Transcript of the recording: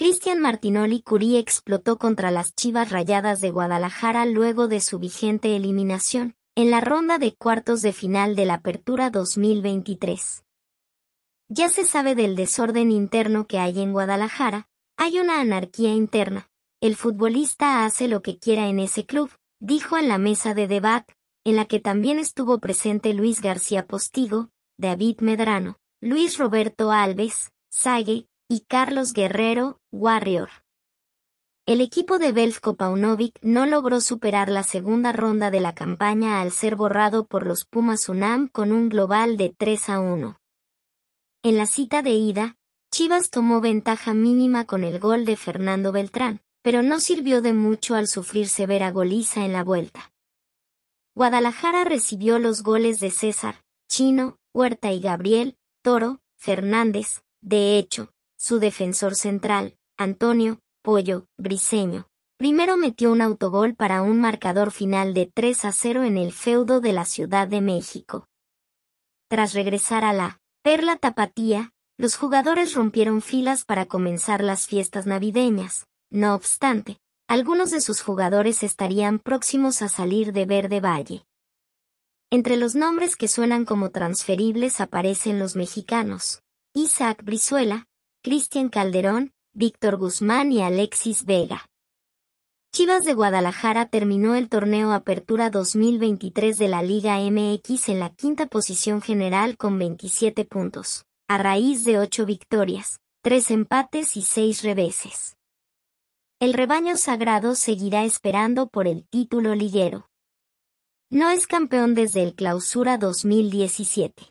Cristian Martinoli Curí explotó contra las Chivas Rayadas de Guadalajara luego de su vigente eliminación, en la ronda de cuartos de final de la Apertura 2023. Ya se sabe del desorden interno que hay en Guadalajara, hay una anarquía interna, el futbolista hace lo que quiera en ese club, dijo en la mesa de debate, en la que también estuvo presente Luis García Postigo, David Medrano, Luis Roberto Alves, Sague, y Carlos Guerrero, Warrior. El equipo de Belfko Paunovic no logró superar la segunda ronda de la campaña al ser borrado por los Pumas Unam con un global de 3 a 1. En la cita de ida, Chivas tomó ventaja mínima con el gol de Fernando Beltrán, pero no sirvió de mucho al sufrir severa goliza en la vuelta. Guadalajara recibió los goles de César, Chino, Huerta y Gabriel, Toro, Fernández. De hecho, su defensor central, Antonio Pollo Briseño, primero metió un autogol para un marcador final de 3 a 0 en el feudo de la Ciudad de México. Tras regresar a la Perla Tapatía, los jugadores rompieron filas para comenzar las fiestas navideñas. No obstante, algunos de sus jugadores estarían próximos a salir de Verde Valle. Entre los nombres que suenan como transferibles aparecen los mexicanos. Isaac Brizuela, Cristian Calderón, Víctor Guzmán y Alexis Vega. Chivas de Guadalajara terminó el torneo Apertura 2023 de la Liga MX en la quinta posición general con 27 puntos, a raíz de 8 victorias, 3 empates y 6 reveses. El rebaño sagrado seguirá esperando por el título liguero. No es campeón desde el Clausura 2017.